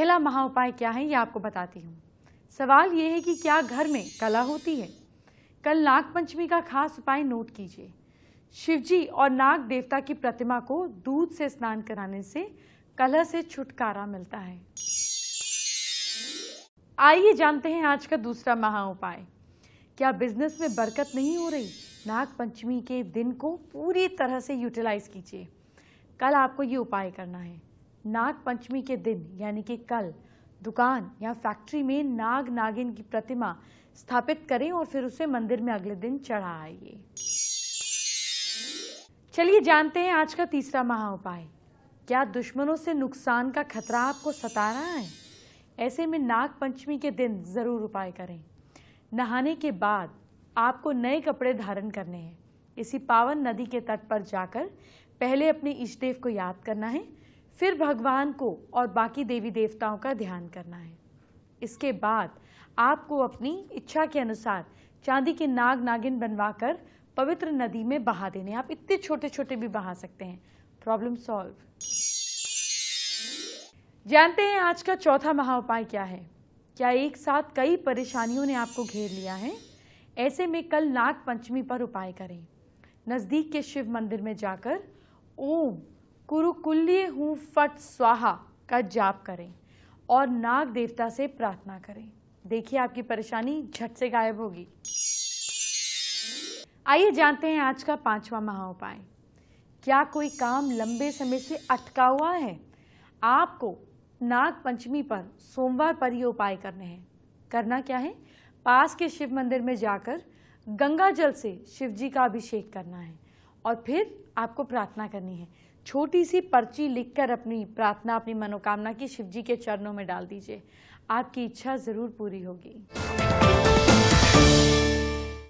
पहला महा उपाय क्या है ये आपको बताती हूँ सवाल ये है कि क्या घर में कला होती है कल नाग पंचमी का खास उपाय नोट कीजिए शिवजी और नाग देवता की प्रतिमा को दूध से स्नान कराने से कला से छुटकारा मिलता है आइए जानते हैं आज का दूसरा महा उपाय क्या बिजनेस में बरकत नहीं हो रही नाग पंचमी के दिन को पूरी तरह से यूटिलाइज कीजिए कल आपको ये उपाय करना है नाग पंचमी के दिन यानी कि कल दुकान या फैक्ट्री में नाग नागिन की प्रतिमा स्थापित करें और फिर उसे मंदिर में अगले दिन चढ़ाइए चलिए जानते हैं आज का तीसरा महा उपाय क्या दुश्मनों से नुकसान का खतरा आपको सता रहा है ऐसे में नाग पंचमी के दिन ज़रूर उपाय करें नहाने के बाद आपको नए कपड़े धारण करने हैं इसी पावन नदी के तट पर जाकर पहले अपने इष्ट देव को याद करना है फिर भगवान को और बाकी देवी देवताओं का ध्यान करना है इसके बाद आपको अपनी इच्छा के अनुसार चांदी के नाग नागिन बनवाकर पवित्र नदी में बहा देने आप इतने छोटे छोटे भी बहा सकते हैं प्रॉब्लम सॉल्व जानते हैं आज का चौथा महा उपाय क्या है क्या एक साथ कई परेशानियों ने आपको घेर लिया है ऐसे में कल नाग पंचमी पर उपाय करें नज़दीक के शिव मंदिर में जाकर ओम कुरुकुल्ली हूँ फट स्वाहा का जाप करें और नाग देवता से प्रार्थना करें देखिए आपकी परेशानी झट से गायब होगी आइए जानते हैं आज का पांचवा महा उपाय क्या कोई काम लंबे समय से अटका हुआ है आपको नाग पंचमी पर सोमवार पर ये उपाय करने हैं करना क्या है पास के शिव मंदिर में जाकर गंगा जल से शिव जी का अभिषेक करना है और फिर आपको प्रार्थना करनी है छोटी सी पर्ची लिखकर अपनी प्रार्थना अपनी मनोकामना की शिव जी के चरणों में डाल दीजिए आपकी इच्छा ज़रूर पूरी होगी